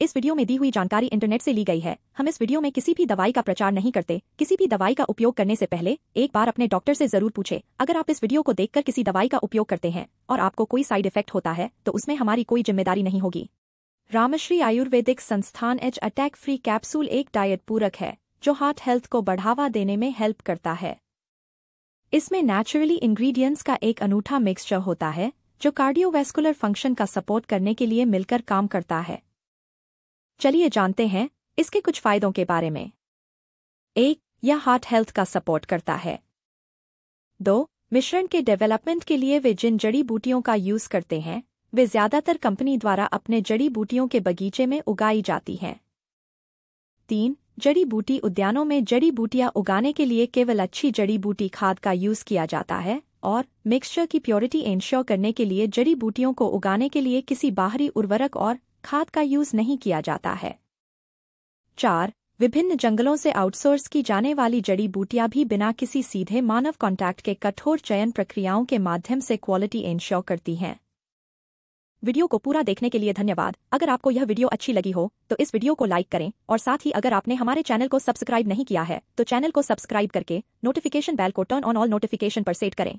इस वीडियो में दी हुई जानकारी इंटरनेट से ली गई है हम इस वीडियो में किसी भी दवाई का प्रचार नहीं करते किसी भी दवाई का उपयोग करने से पहले एक बार अपने डॉक्टर से जरूर पूछे अगर आप इस वीडियो को देखकर किसी दवाई का उपयोग करते हैं और आपको कोई साइड इफेक्ट होता है तो उसमें हमारी कोई जिम्मेदारी नहीं होगी रामश्री आयुर्वेदिक संस्थान एच अटैक फ्री कैप्सूल एक डायट पूरक है जो हार्ट हेल्थ को बढ़ावा देने में हेल्प करता है इसमें नेचुरली इन्ग्रीडियंट्स का एक अनूठा मिक्सचर होता है जो कार्डियोवेस्कुलर फंक्शन का सपोर्ट करने के लिए मिलकर काम करता है चलिए जानते हैं इसके कुछ फायदों के बारे में एक यह हार्ट हेल्थ का सपोर्ट करता है दो मिश्रण के डेवलपमेंट के लिए वे जिन जड़ी बूटियों का यूज़ करते हैं वे ज़्यादातर कंपनी द्वारा अपने जड़ी बूटियों के बगीचे में उगाई जाती हैं तीन जड़ी बूटी उद्यानों में जड़ी बूटियां उगाने के लिए केवल अच्छी जड़ी बूटी खाद का यूज़ किया जाता है और मिक्सचर की प्योरिटी इंश्योर करने के लिए जड़ी बूटियों को उगाने के लिए किसी बाहरी उर्वरक और खाद का यूज नहीं किया जाता है चार विभिन्न जंगलों से आउटसोर्स की जाने वाली जड़ी बूटियां भी बिना किसी सीधे मानव कॉन्टैक्ट के कठोर चयन प्रक्रियाओं के माध्यम से क्वालिटी इंश्योर करती हैं वीडियो को पूरा देखने के लिए धन्यवाद अगर आपको यह वीडियो अच्छी लगी हो तो इस वीडियो को लाइक करें और साथ ही अगर आपने हमारे चैनल को सब्सक्राइब नहीं किया है तो चैनल को सब्सक्राइब करके नोटिफिकेशन बैल को टर्न ऑन ऑल नोटिफिकेशन पर सेट करें